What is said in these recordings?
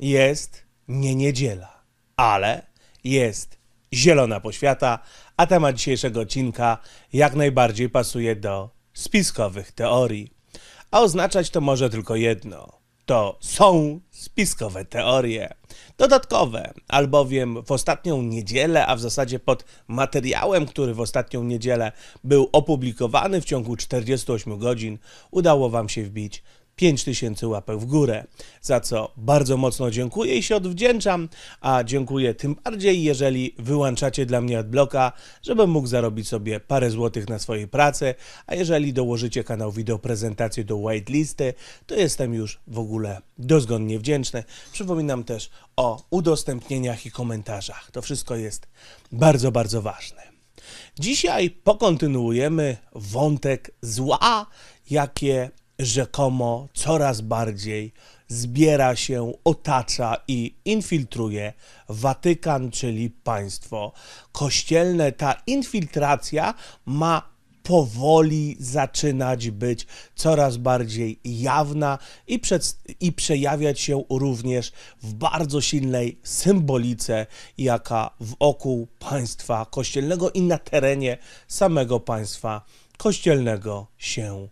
jest nie niedziela, ale jest zielona poświata, a temat dzisiejszego odcinka jak najbardziej pasuje do spiskowych teorii. A oznaczać to może tylko jedno. To są spiskowe teorie. Dodatkowe, albowiem w ostatnią niedzielę, a w zasadzie pod materiałem, który w ostatnią niedzielę był opublikowany w ciągu 48 godzin, udało Wam się wbić 5000 łapek w górę, za co bardzo mocno dziękuję i się odwdzięczam, a dziękuję tym bardziej, jeżeli wyłączacie dla mnie adblocka, żebym mógł zarobić sobie parę złotych na swojej pracy, a jeżeli dołożycie kanał wideo prezentację do whitelisty, to jestem już w ogóle dozgonnie wdzięczny. Przypominam też o udostępnieniach i komentarzach. To wszystko jest bardzo, bardzo ważne. Dzisiaj pokontynuujemy wątek zła, jakie rzekomo coraz bardziej zbiera się, otacza i infiltruje Watykan, czyli państwo kościelne. Ta infiltracja ma powoli zaczynać być coraz bardziej jawna i, przed, i przejawiać się również w bardzo silnej symbolice, jaka wokół państwa kościelnego i na terenie samego państwa kościelnego się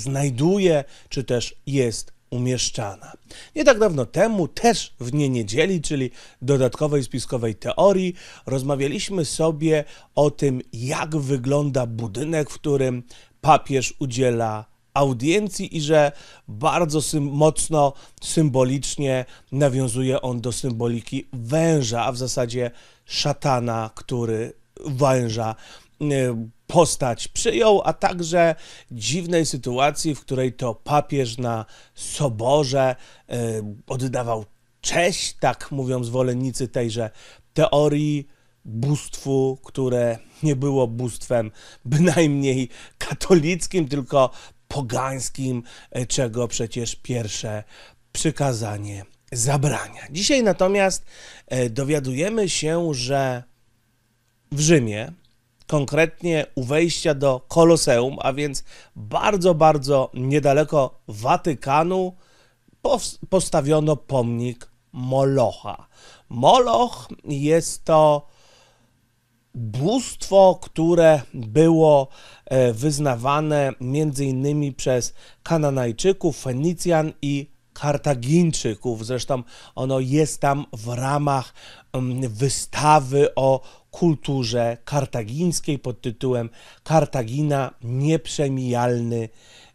znajduje, czy też jest umieszczana. Nie tak dawno temu, też w nie Niedzieli, czyli dodatkowej spiskowej teorii, rozmawialiśmy sobie o tym, jak wygląda budynek, w którym papież udziela audiencji i że bardzo mocno symbolicznie nawiązuje on do symboliki węża, a w zasadzie szatana, który węża Y, postać przyjął, a także dziwnej sytuacji, w której to papież na soborze y, oddawał cześć, tak mówią zwolennicy tejże teorii, bóstwu, które nie było bóstwem bynajmniej katolickim, tylko pogańskim, y, czego przecież pierwsze przykazanie zabrania. Dzisiaj natomiast dowiadujemy się, że w Rzymie konkretnie u wejścia do Koloseum, a więc bardzo, bardzo niedaleko Watykanu postawiono pomnik Molocha. Moloch jest to bóstwo, które było e, wyznawane między innymi przez Kananajczyków, Fenicjan i Kartagińczyków. Zresztą ono jest tam w ramach mm, wystawy o kulturze kartagińskiej pod tytułem Kartagina nieprzemijalny,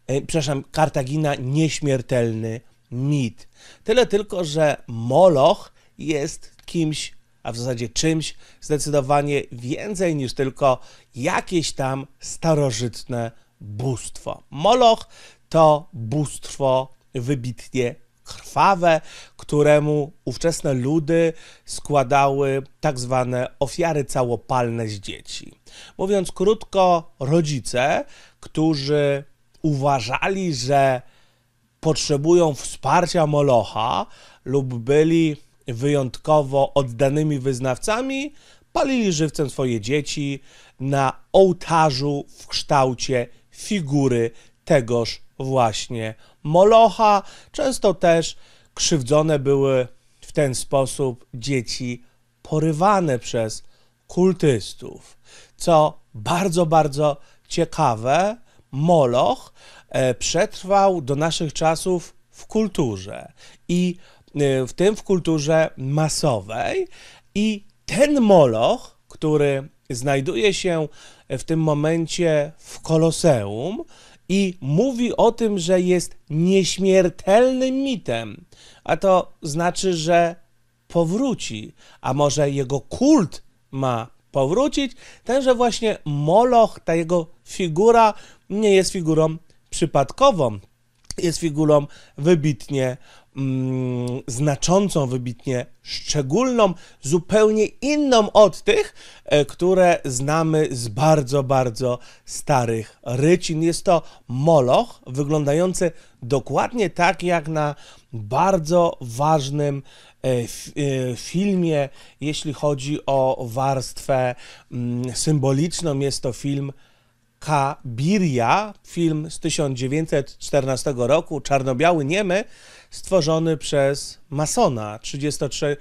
e, przepraszam, Kartagina nieśmiertelny mit. Tyle tylko, że Moloch jest kimś, a w zasadzie czymś zdecydowanie więcej niż tylko jakieś tam starożytne bóstwo. Moloch to bóstwo wybitnie krwawe, któremu ówczesne ludy składały tak zwane ofiary całopalne z dzieci. Mówiąc krótko, rodzice, którzy uważali, że potrzebują wsparcia Molocha lub byli wyjątkowo oddanymi wyznawcami, palili żywcem swoje dzieci na ołtarzu w kształcie figury tegoż właśnie Molocha. Często też krzywdzone były w ten sposób dzieci porywane przez kultystów. Co bardzo, bardzo ciekawe, Moloch e, przetrwał do naszych czasów w kulturze i e, w tym w kulturze masowej i ten Moloch, który znajduje się w tym momencie w Koloseum i mówi o tym, że jest nieśmiertelnym mitem, a to znaczy, że powróci, a może jego kult ma powrócić. Tenże właśnie Moloch, ta jego figura nie jest figurą przypadkową, jest figurą wybitnie Mm, znaczącą, wybitnie szczególną, zupełnie inną od tych, e, które znamy z bardzo, bardzo starych rycin. Jest to moloch wyglądający dokładnie tak jak na bardzo ważnym e, e, filmie, jeśli chodzi o warstwę mm, symboliczną. Jest to film Kabiria, film z 1914 roku, czarno-biały, niemy, stworzony przez masona 33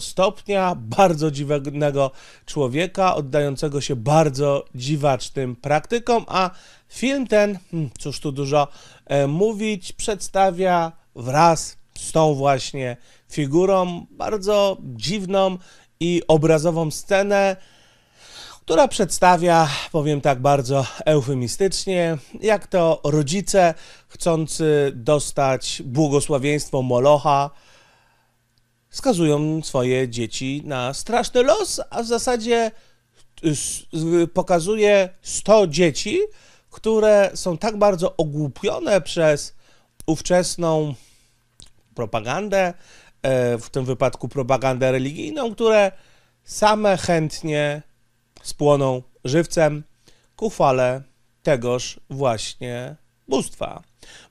stopnia, bardzo dziwnego człowieka, oddającego się bardzo dziwacznym praktykom, a film ten, hmm, cóż tu dużo e, mówić, przedstawia wraz z tą właśnie figurą bardzo dziwną i obrazową scenę, która przedstawia, powiem tak bardzo eufemistycznie, jak to rodzice chcący dostać błogosławieństwo Molocha skazują swoje dzieci na straszny los, a w zasadzie pokazuje 100 dzieci, które są tak bardzo ogłupione przez ówczesną propagandę, e, w tym wypadku propagandę religijną, które same chętnie spłoną żywcem ku fale tegoż właśnie bóstwa.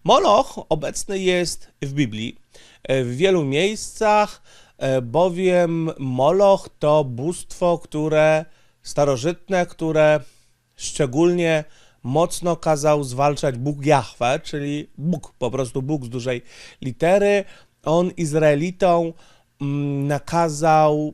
Moloch obecny jest w Biblii e, w wielu miejscach, e, bowiem Moloch to bóstwo, które starożytne, które szczególnie mocno kazał zwalczać Bóg Jahwe, czyli Bóg, po prostu Bóg z dużej litery. On Izraelitom mm, nakazał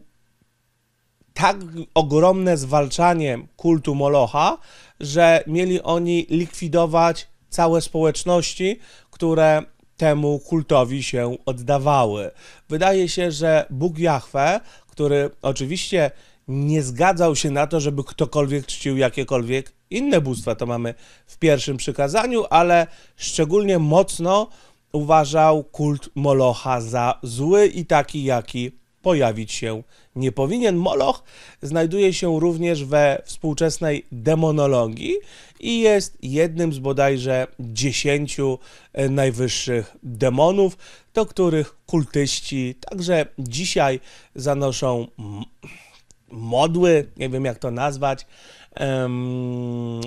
tak ogromne zwalczanie kultu Molocha, że mieli oni likwidować całe społeczności, które temu kultowi się oddawały. Wydaje się, że Bóg Jahwe, który oczywiście nie zgadzał się na to, żeby ktokolwiek czcił jakiekolwiek inne bóstwa, to mamy w pierwszym przykazaniu, ale szczególnie mocno uważał kult Molocha za zły i taki, jaki pojawić się nie powinien. Moloch znajduje się również we współczesnej demonologii i jest jednym z bodajże dziesięciu e, najwyższych demonów, do których kultyści także dzisiaj zanoszą modły, nie wiem jak to nazwać,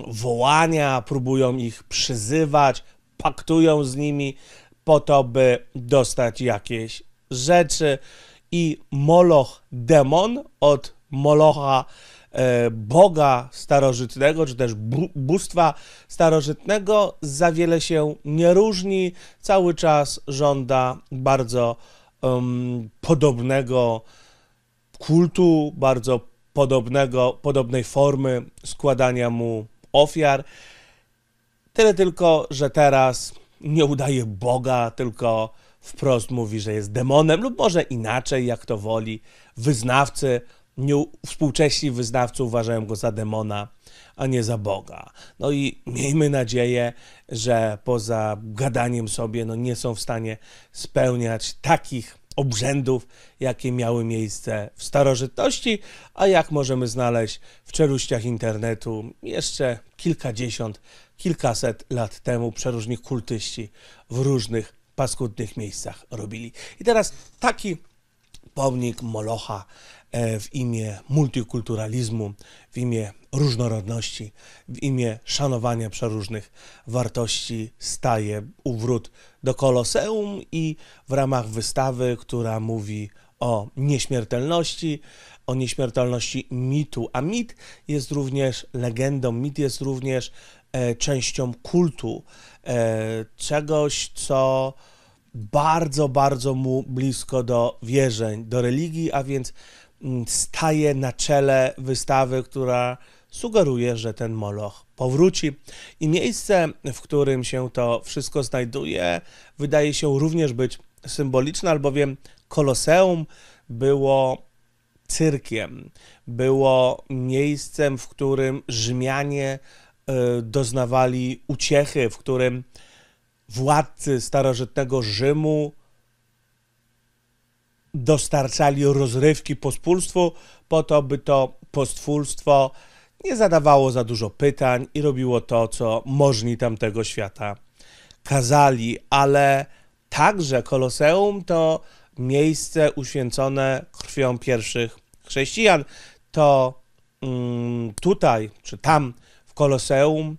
wołania, próbują ich przyzywać, paktują z nimi po to, by dostać jakieś rzeczy i Moloch demon od Molocha e, Boga starożytnego, czy też bóstwa starożytnego, za wiele się nie różni. Cały czas żąda bardzo um, podobnego kultu, bardzo podobnego, podobnej formy składania mu ofiar. Tyle tylko, że teraz nie udaje Boga, tylko wprost mówi, że jest demonem, lub może inaczej, jak to woli. Wyznawcy, współcześni wyznawcy uważają go za demona, a nie za Boga. No i miejmy nadzieję, że poza gadaniem sobie no nie są w stanie spełniać takich obrzędów, jakie miały miejsce w starożytności, a jak możemy znaleźć w czeluściach internetu jeszcze kilkadziesiąt, kilkaset lat temu przeróżni kultyści w różnych paskudnych miejscach robili. I teraz taki pomnik Molocha e, w imię multikulturalizmu, w imię różnorodności, w imię szanowania przeróżnych wartości staje u wrót do Koloseum i w ramach wystawy, która mówi o nieśmiertelności, o nieśmiertelności mitu, a mit jest również legendą, mit jest również E, częścią kultu, e, czegoś, co bardzo, bardzo mu blisko do wierzeń, do religii, a więc mm, staje na czele wystawy, która sugeruje, że ten Moloch powróci. I miejsce, w którym się to wszystko znajduje, wydaje się również być symboliczne, albowiem Koloseum było cyrkiem, było miejscem, w którym Rzymianie E, doznawali uciechy, w którym władcy starożytnego Rzymu dostarczali rozrywki pospólstwu po to, by to pospólstwo nie zadawało za dużo pytań i robiło to, co możni tamtego świata kazali, ale także Koloseum to miejsce uświęcone krwią pierwszych chrześcijan. To mm, tutaj czy tam w Koloseum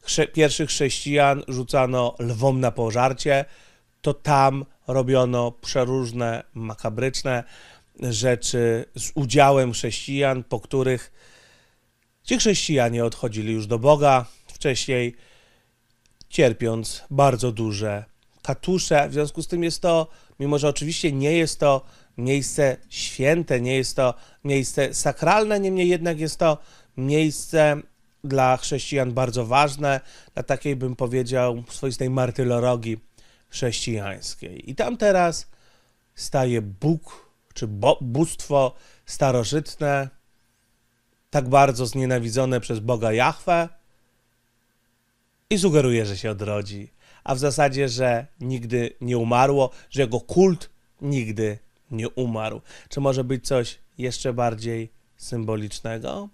chrze pierwszych chrześcijan rzucano lwom na pożarcie, to tam robiono przeróżne, makabryczne rzeczy z udziałem chrześcijan, po których ci chrześcijanie odchodzili już do Boga wcześniej, cierpiąc bardzo duże katusze. W związku z tym jest to, mimo że oczywiście nie jest to miejsce święte, nie jest to miejsce sakralne, niemniej jednak jest to miejsce dla chrześcijan bardzo ważne, dla takiej bym powiedział swoistej martyrologii chrześcijańskiej. I tam teraz staje Bóg, czy bo, bóstwo starożytne, tak bardzo znienawidzone przez Boga Jahwe i sugeruje, że się odrodzi, a w zasadzie, że nigdy nie umarło, że jego kult nigdy nie umarł. Czy może być coś jeszcze bardziej symbolicznego?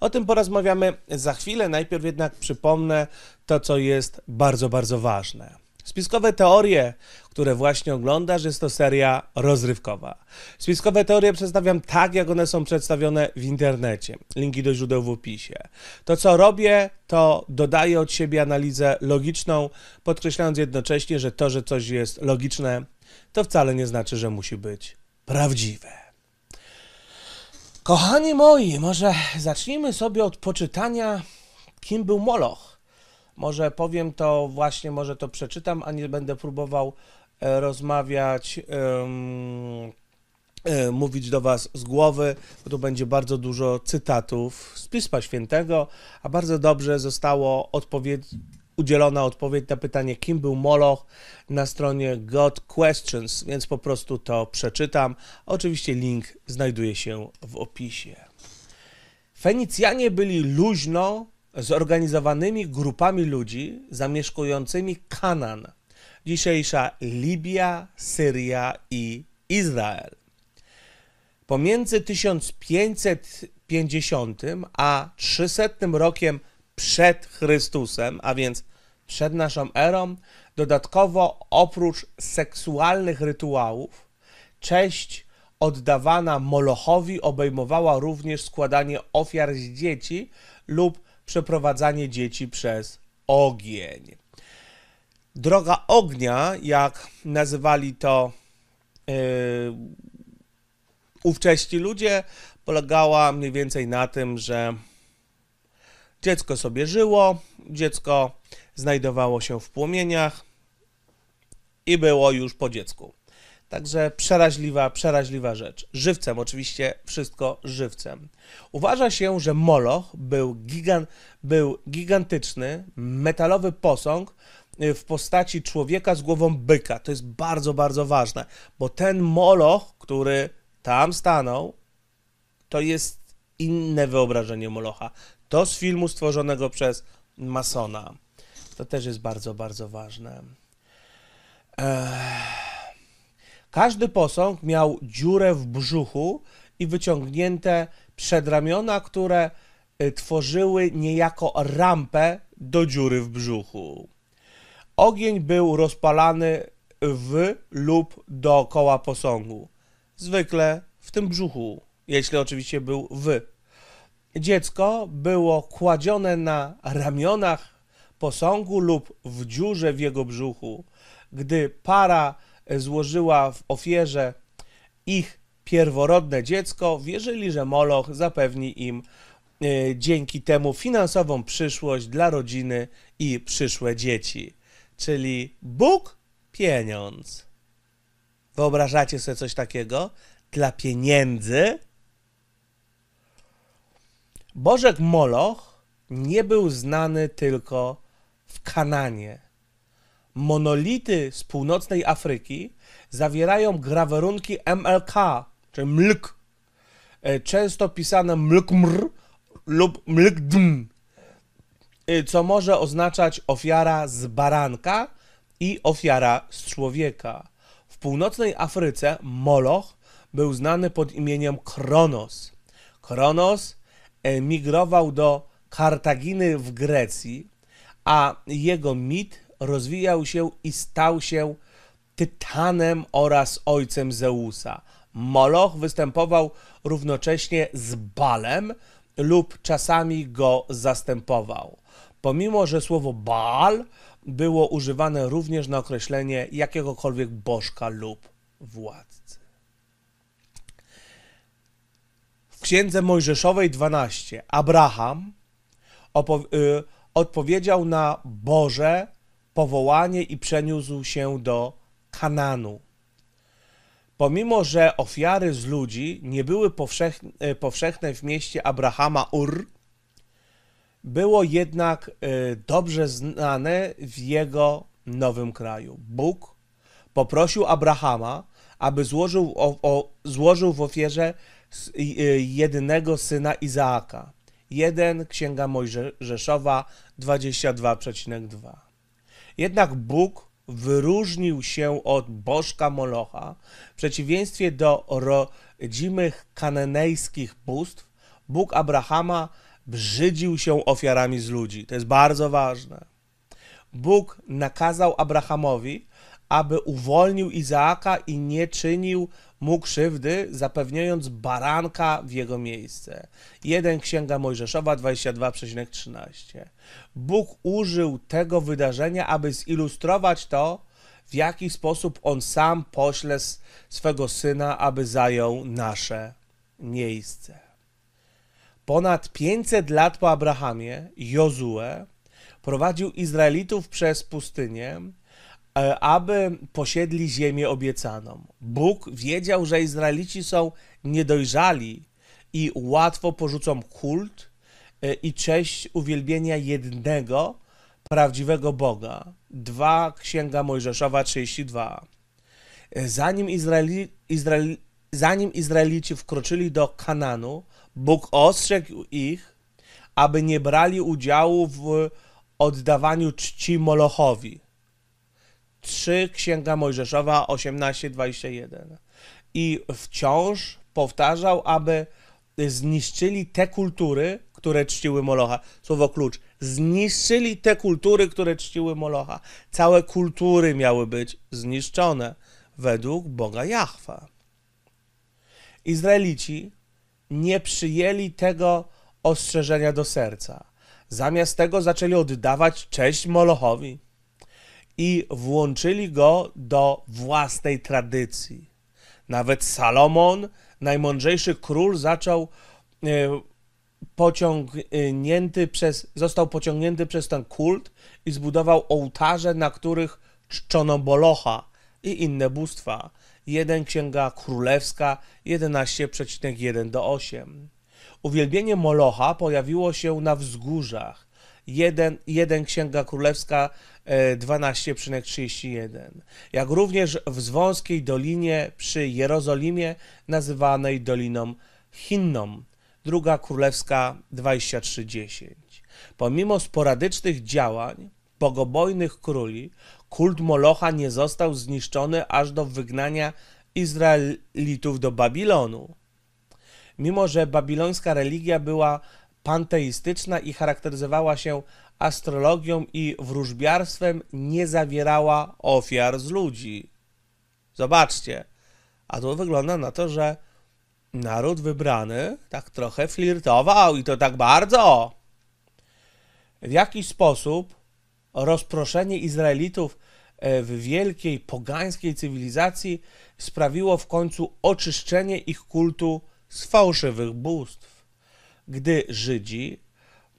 O tym porozmawiamy za chwilę. Najpierw jednak przypomnę to, co jest bardzo, bardzo ważne. Spiskowe teorie, które właśnie oglądasz, jest to seria rozrywkowa. Spiskowe teorie przedstawiam tak, jak one są przedstawione w internecie. Linki do źródeł w opisie. To, co robię, to dodaję od siebie analizę logiczną, podkreślając jednocześnie, że to, że coś jest logiczne, to wcale nie znaczy, że musi być prawdziwe. Kochani moi, może zacznijmy sobie od poczytania, kim był Moloch. Może powiem to właśnie, może to przeczytam, a nie będę próbował e, rozmawiać, e, mówić do Was z głowy, bo tu będzie bardzo dużo cytatów z Pisma Świętego, a bardzo dobrze zostało odpowiedzi udzielona odpowiedź na pytanie, kim był Moloch na stronie God Questions, więc po prostu to przeczytam. Oczywiście link znajduje się w opisie. Fenicjanie byli luźno zorganizowanymi grupami ludzi zamieszkującymi Kanan, dzisiejsza Libia, Syria i Izrael. Pomiędzy 1550 a 300 rokiem przed Chrystusem, a więc przed naszą erą. Dodatkowo, oprócz seksualnych rytuałów, cześć oddawana Molochowi obejmowała również składanie ofiar z dzieci lub przeprowadzanie dzieci przez ogień. Droga ognia, jak nazywali to yy, ówcześni ludzie, polegała mniej więcej na tym, że dziecko sobie żyło, dziecko znajdowało się w płomieniach i było już po dziecku. Także przeraźliwa, przeraźliwa rzecz. Żywcem oczywiście, wszystko żywcem. Uważa się, że Moloch był, gigan, był gigantyczny, metalowy posąg y, w postaci człowieka z głową byka. To jest bardzo, bardzo ważne, bo ten Moloch, który tam stanął, to jest inne wyobrażenie Molocha. To z filmu stworzonego przez Masona. To też jest bardzo, bardzo ważne. Każdy posąg miał dziurę w brzuchu i wyciągnięte przedramiona, które y, tworzyły niejako rampę do dziury w brzuchu. Ogień był rozpalany w lub dookoła posągu, zwykle w tym brzuchu, jeśli oczywiście był w. Dziecko było kładzione na ramionach posągu lub w dziurze w jego brzuchu, gdy para złożyła w ofierze ich pierworodne dziecko, wierzyli, że Moloch zapewni im e, dzięki temu finansową przyszłość dla rodziny i przyszłe dzieci. Czyli Bóg, pieniądz. Wyobrażacie sobie coś takiego? Dla pieniędzy? Bożek Moloch nie był znany tylko w Kananie. Monolity z północnej Afryki zawierają grawerunki MLK, czyli mlk, e, często pisane mlkmr lub mlkdm, e, co może oznaczać ofiara z baranka i ofiara z człowieka. W północnej Afryce Moloch był znany pod imieniem Kronos. Kronos emigrował do Kartaginy w Grecji, a jego mit rozwijał się i stał się tytanem oraz ojcem Zeusa. Moloch występował równocześnie z Balem lub czasami go zastępował. Pomimo, że słowo Baal było używane również na określenie jakiegokolwiek bożka lub władcy. W Księdze Mojżeszowej 12 Abraham opowiada y, odpowiedział na Boże powołanie i przeniósł się do Kananu. Pomimo, że ofiary z ludzi nie były e, powszechne w mieście Abrahama Ur, było jednak e, dobrze znane w jego nowym kraju. Bóg poprosił Abrahama, aby złożył, w ofierze e, jednego syna Izaaka. 1, Księga Mojżeszowa 22,2. Jednak Bóg wyróżnił się od bożka Molocha. W przeciwieństwie do rodzimych kananejskich bóstw, Bóg Abrahama brzydził się ofiarami z ludzi. To jest bardzo ważne. Bóg nakazał Abrahamowi, aby uwolnił Izaaka i nie czynił mu krzywdy, zapewniając baranka w jego miejsce. 1 Księga Mojżeszowa 22,13. Bóg użył tego wydarzenia, aby zilustrować to, w jaki sposób on sam pośle swego syna, aby zajął nasze miejsce. Ponad 500 lat po Abrahamie, Jozue prowadził Izraelitów przez pustynię E, aby posiedli ziemię obiecaną. Bóg wiedział, że Izraelici są niedojrzali i łatwo porzucą kult e, i cześć uwielbienia jednego prawdziwego Boga. 2 Księga Mojżeszowa 32. E, zanim, Izraeli, zanim Izraelici wkroczyli do Kananu, Bóg ostrzegł ich, aby nie brali udziału w oddawaniu czci Molochowi 3 Księga Mojżeszowa 18:21. I wciąż powtarzał, aby zniszczyli te kultury, które czciły Molocha. Słowo klucz. Zniszczyli te kultury, które czciły Molocha. Całe kultury miały być zniszczone według Boga Jahwe. Izraelici nie przyjęli tego ostrzeżenia do serca. Zamiast tego zaczęli oddawać cześć Molochowi i włączyli go do własnej tradycji. Nawet Salomon, najmądrzejszy król, zaczął e, pociągnięty przez, został pociągnięty przez ten kult i zbudował ołtarze, na których czczono Bolocha i inne bóstwa. 1 Księga Królewska 11,1 do 8. Uwielbienie Molocha pojawiło się na wzgórzach 1, 1 Księga Królewska 12,31, e, jak również w zwąskiej dolinie przy Jerozolimie nazywanej Doliną Chinną, druga Królewska 23,10. Pomimo sporadycznych działań bogobojnych króli, kult Molocha nie został zniszczony aż do wygnania Izraelitów do Babilonu. Mimo, że babilońska religia była panteistyczna i charakteryzowała się astrologią i wróżbiarstwem, nie zawierała ofiar z ludzi. Zobaczcie, a to wygląda na to, że naród wybrany tak trochę flirtował i to tak bardzo. W jakiś sposób rozproszenie Izraelitów e, w wielkiej pogańskiej cywilizacji sprawiło w końcu oczyszczenie ich kultu z fałszywych bóstw gdy Żydzi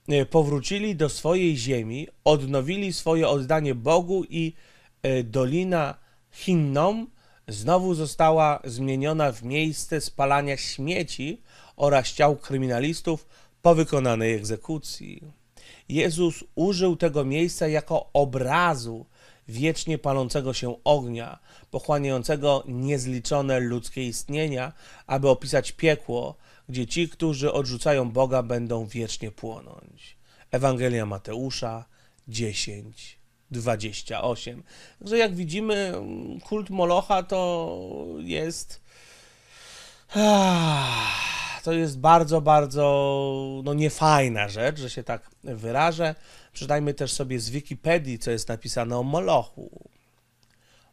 e, powrócili do swojej ziemi, odnowili swoje oddanie Bogu i e, Dolina Hinnom znowu została zmieniona w miejsce spalania śmieci oraz ciał kryminalistów po wykonanej egzekucji. Jezus użył tego miejsca jako obrazu wiecznie palącego się ognia, pochłaniającego niezliczone ludzkie istnienia, aby opisać piekło, gdzie ci, którzy odrzucają Boga, będą wiecznie płonąć. Ewangelia Mateusza 10, 28. Także jak widzimy, kult Molocha to jest. Ah, to jest bardzo, bardzo no, niefajna rzecz, że się tak wyrażę. Przeczytajmy też sobie z Wikipedii, co jest napisane o Molochu.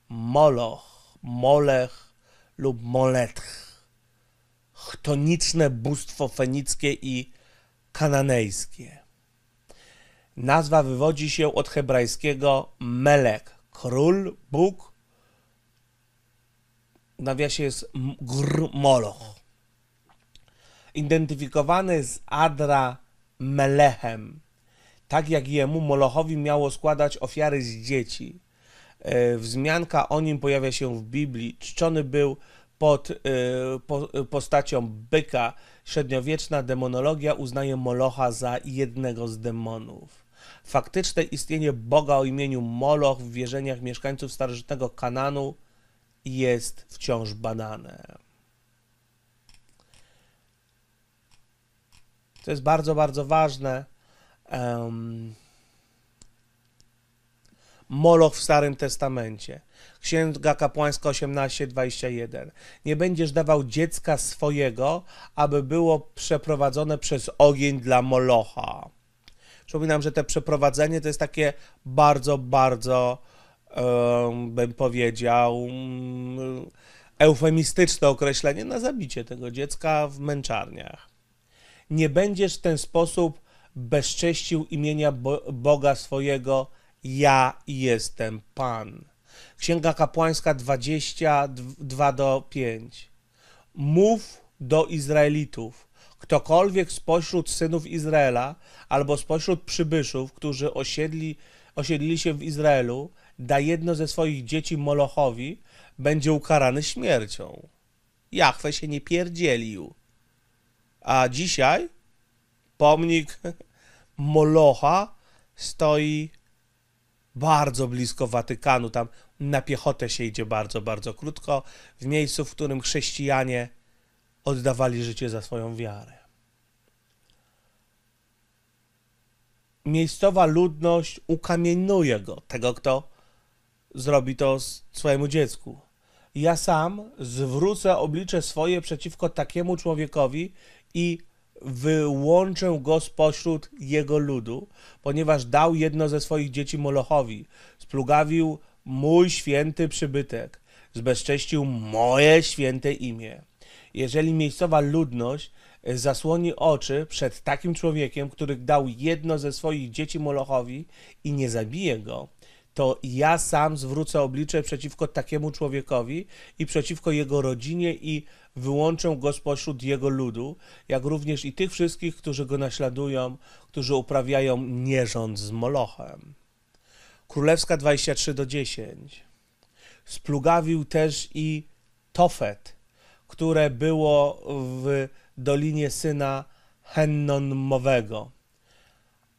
Moloch, Molech lub Moletch chtoniczne bóstwo fenickie i kananejskie. Nazwa wywodzi się od hebrajskiego melek, król, bóg, w nawiasie jest gr moloch. Identyfikowany z Adra Melechem, tak jak jemu Molochowi miało składać ofiary z dzieci. E, wzmianka o nim pojawia się w Biblii. Czczony był pod y, y, postacią byka średniowieczna demonologia uznaje Molocha za jednego z demonów. Faktyczne istnienie Boga o imieniu Moloch w wierzeniach mieszkańców starożytnego Kananu jest wciąż badane. To jest bardzo, bardzo ważne. Um, Moloch w Starym Testamencie. Księga Kapłańska 18:21. Nie będziesz dawał dziecka swojego, aby było przeprowadzone przez ogień dla Molocha. Przypominam, że te przeprowadzenie to jest takie bardzo, bardzo, bym powiedział, mm, eufemistyczne określenie na zabicie tego dziecka w męczarniach. Nie będziesz w ten sposób bezcześcił imienia Boga swojego, ja jestem Pan. Księga Kapłańska 22 do 5. Mów do Izraelitów. Ktokolwiek spośród synów Izraela albo spośród przybyszów, którzy osiedli, osiedlili się w Izraelu, da jedno ze swoich dzieci Molochowi, będzie ukarany śmiercią. Jachwę się nie pierdzielił. A dzisiaj pomnik Molocha stoi bardzo blisko Watykanu. Tam na piechotę się idzie bardzo, bardzo krótko, w miejscu, w którym chrześcijanie oddawali życie za swoją wiarę. Miejscowa ludność ukamienuje go, tego kto zrobi to swojemu dziecku. Ja sam zwrócę oblicze swoje przeciwko takiemu człowiekowi i wyłączę go spośród jego ludu, ponieważ dał jedno ze swoich dzieci Molochowi, splugawił mój święty przybytek, zbezcześcił moje święte imię. Jeżeli miejscowa ludność zasłoni oczy przed takim człowiekiem, który dał jedno ze swoich dzieci Molochowi i nie zabije go, to ja sam zwrócę oblicze przeciwko takiemu człowiekowi i przeciwko jego rodzinie i wyłączę go spośród jego ludu, jak również i tych wszystkich, którzy go naśladują, którzy uprawiają nierząd z Molochem. Królewska 23 do 10. Splugawił też i Tofet, które było w dolinie syna Hennonmowego.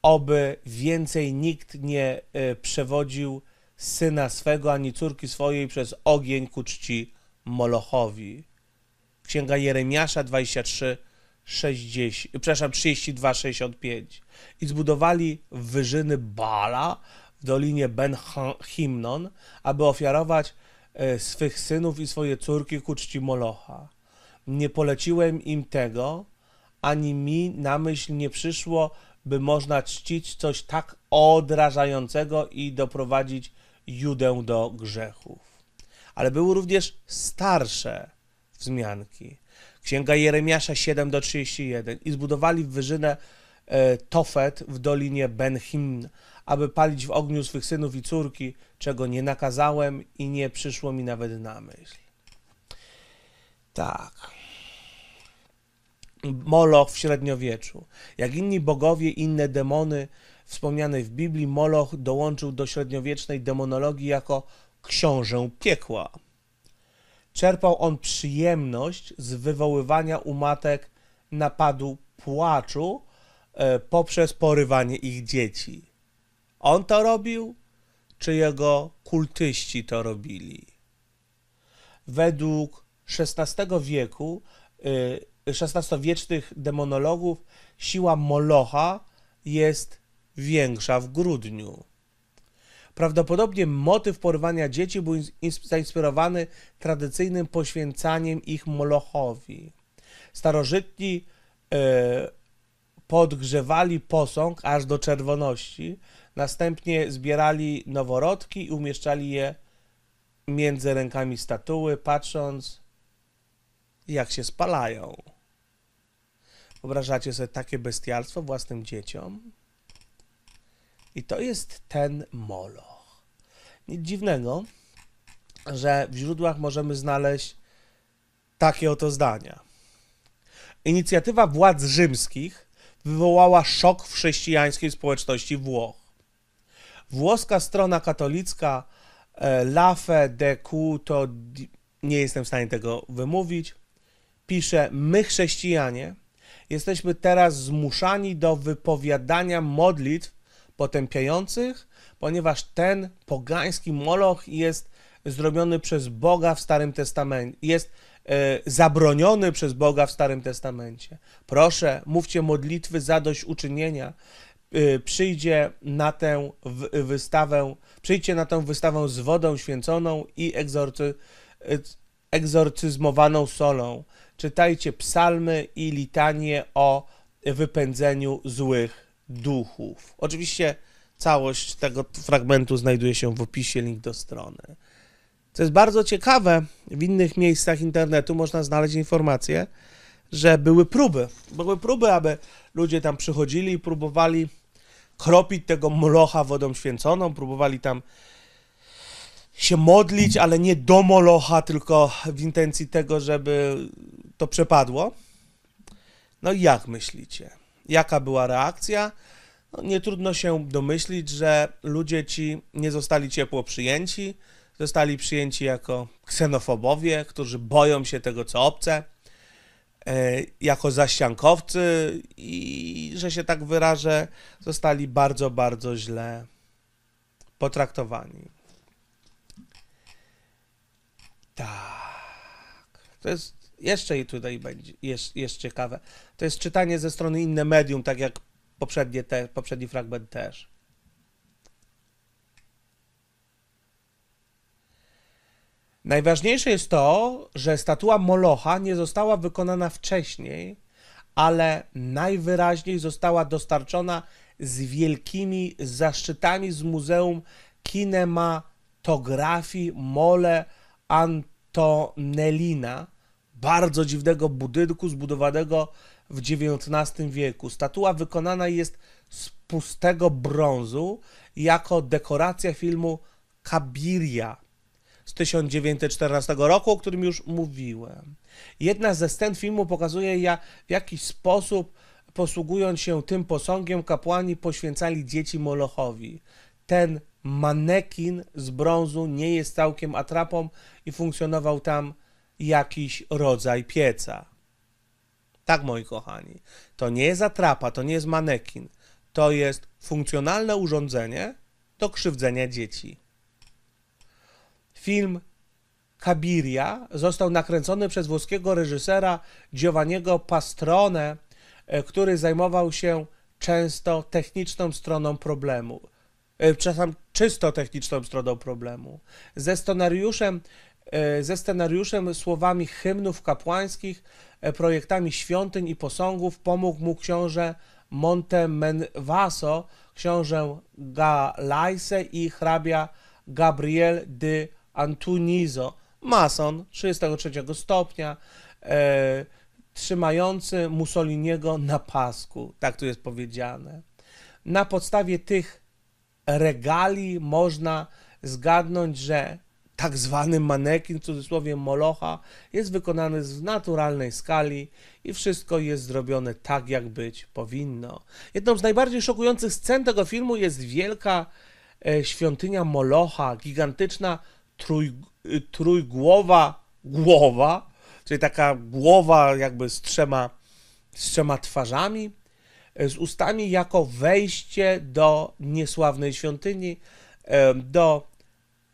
Oby więcej nikt nie e, przewodził syna swego ani córki swojej przez ogień ku czci Molochowi. Księga Jeremiasza 23, 60, przepraszam, 32, 65. I zbudowali wyżyny Bala w dolinie Ben Himnon, aby ofiarować e, swych synów i swoje córki ku czci Molocha. Nie poleciłem im tego, ani mi na myśl nie przyszło, by można czcić coś tak odrażającego i doprowadzić Judę do grzechów. Ale były również starsze wzmianki. Księga Jeremiasza 7 do 31 i zbudowali wyżynę e, Tofet w dolinie Ben Himn aby palić w ogniu swych synów i córki, czego nie nakazałem i nie przyszło mi nawet na myśl. Tak. Moloch w średniowieczu. Jak inni bogowie, inne demony wspomniane w Biblii, Moloch dołączył do średniowiecznej demonologii jako książę piekła. Czerpał on przyjemność z wywoływania u matek napadu płaczu e, poprzez porywanie ich dzieci on to robił, czy jego kultyści to robili. Według XVI wieku, XVI-wiecznych y, demonologów, siła Molocha jest większa w grudniu. Prawdopodobnie motyw porwania dzieci był zainspirowany tradycyjnym poświęcaniem ich Molochowi. Starożytni y, podgrzewali posąg aż do czerwoności, Następnie zbierali noworodki i umieszczali je między rękami statuły, patrząc, jak się spalają. Wyobrażacie sobie takie bestialstwo własnym dzieciom? I to jest ten moloch. Nic dziwnego, że w źródłach możemy znaleźć takie oto zdania. Inicjatywa władz rzymskich wywołała szok w chrześcijańskiej społeczności Włoch. Włoska strona katolicka e, Lafe de Cuto, nie jestem w stanie tego wymówić, pisze: My, chrześcijanie, jesteśmy teraz zmuszani do wypowiadania modlitw potępiających, ponieważ ten pogański moloch jest zrobiony przez Boga w Starym Testamencie. Jest e, zabroniony przez Boga w Starym Testamencie. Proszę, mówcie modlitwy zadośćuczynienia Y, przyjdzie na tę wystawę, przyjdzie na tę wystawę z wodą święconą i egzorcy, y, egzorcyzmowaną solą. Czytajcie psalmy i litanie o wypędzeniu złych duchów. Oczywiście całość tego fragmentu znajduje się w opisie, link do strony. Co jest bardzo ciekawe, w innych miejscach internetu można znaleźć informacje, że były próby. Były próby, aby ludzie tam przychodzili i próbowali Kropić tego molocha wodą święconą, próbowali tam się modlić, ale nie do molocha, tylko w intencji tego, żeby to przepadło. No i jak myślicie? Jaka była reakcja? No, nie trudno się domyślić, że ludzie ci nie zostali ciepło przyjęci, zostali przyjęci jako ksenofobowie, którzy boją się tego, co obce. E, jako zaściankowcy i, że się tak wyrażę, zostali bardzo, bardzo źle potraktowani. Tak. To jest jeszcze i tutaj będzie, jest, jest ciekawe. To jest czytanie ze strony inne medium, tak jak poprzednie te, poprzedni fragment też. Najważniejsze jest to, że statua Molocha nie została wykonana wcześniej, ale najwyraźniej została dostarczona z wielkimi zaszczytami z Muzeum Kinematografii Mole Antonellina, bardzo dziwnego budynku zbudowanego w XIX wieku. Statua wykonana jest z pustego brązu jako dekoracja filmu Kabiria z 1914 roku, o którym już mówiłem. Jedna ze scen filmu pokazuje, jak w jakiś sposób, posługując się tym posągiem, kapłani poświęcali dzieci Molochowi. Ten manekin z brązu nie jest całkiem atrapą i funkcjonował tam jakiś rodzaj pieca. Tak, moi kochani, to nie jest atrapa, to nie jest manekin. To jest funkcjonalne urządzenie do krzywdzenia dzieci. Film Kabiria został nakręcony przez włoskiego reżysera Giovanniego Pastrone, e, który zajmował się często techniczną stroną problemu, czasem e, czysto techniczną stroną problemu. Ze scenariuszem, e, ze scenariuszem słowami hymnów kapłańskich, projektami świątyń i posągów pomógł mu książę Montemenvaso, książę Galaise i hrabia Gabriel de Antunizo, mason 33 stopnia, e, trzymający Mussoliniego na pasku, tak tu jest powiedziane. Na podstawie tych regalii można zgadnąć, że tak zwany manekin, w cudzysłowie Molocha, jest wykonany w naturalnej skali i wszystko jest zrobione tak, jak być powinno. Jedną z najbardziej szokujących scen tego filmu jest wielka e, świątynia Molocha, gigantyczna trój, y, trójgłowa głowa, czyli taka głowa jakby z trzema, z trzema twarzami, e, z ustami jako wejście do niesławnej świątyni, e, do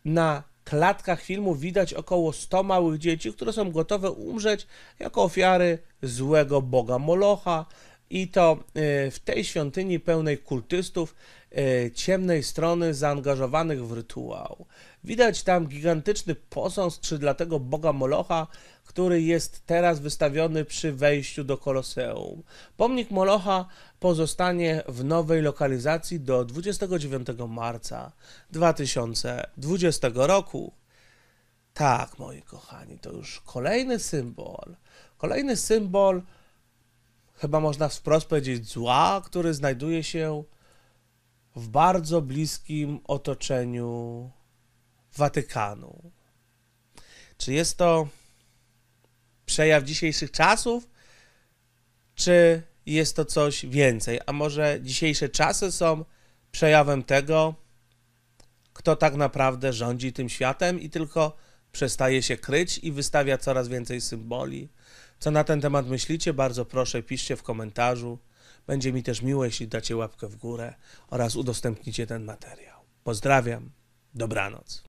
na klatkach filmu widać około 100 małych dzieci, które są gotowe umrzeć jako ofiary złego boga Molocha, i to y, w tej świątyni pełnej kultystów y, ciemnej strony zaangażowanych w rytuał. Widać tam gigantyczny posąg skrzydlatego boga Molocha, który jest teraz wystawiony przy wejściu do Koloseum. Pomnik Molocha pozostanie w nowej lokalizacji do 29 marca 2020 roku. Tak, moi kochani, to już kolejny symbol. Kolejny symbol chyba można wprost powiedzieć, zła, który znajduje się w bardzo bliskim otoczeniu Watykanu. Czy jest to przejaw dzisiejszych czasów, czy jest to coś więcej? A może dzisiejsze czasy są przejawem tego, kto tak naprawdę rządzi tym światem i tylko przestaje się kryć i wystawia coraz więcej symboli? Co na ten temat myślicie? Bardzo proszę, piszcie w komentarzu. Będzie mi też miło, jeśli dacie łapkę w górę oraz udostępnicie ten materiał. Pozdrawiam, dobranoc.